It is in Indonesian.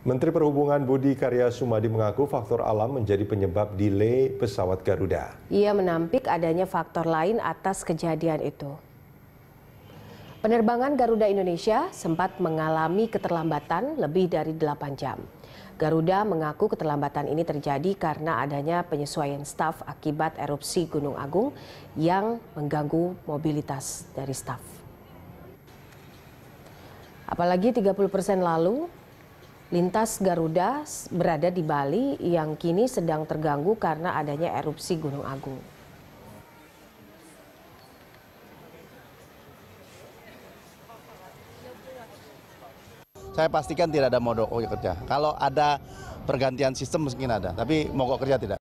Menteri Perhubungan Budi Karya Sumadi mengaku faktor alam menjadi penyebab delay pesawat Garuda. Ia menampik adanya faktor lain atas kejadian itu. Penerbangan Garuda Indonesia sempat mengalami keterlambatan lebih dari 8 jam. Garuda mengaku keterlambatan ini terjadi karena adanya penyesuaian staf akibat erupsi Gunung Agung yang mengganggu mobilitas dari staf. Apalagi 30 persen lalu, Lintas Garuda berada di Bali yang kini sedang terganggu karena adanya erupsi Gunung Agung. Saya pastikan tidak ada mogok kerja. Kalau ada pergantian sistem mungkin ada, tapi mogok kerja tidak.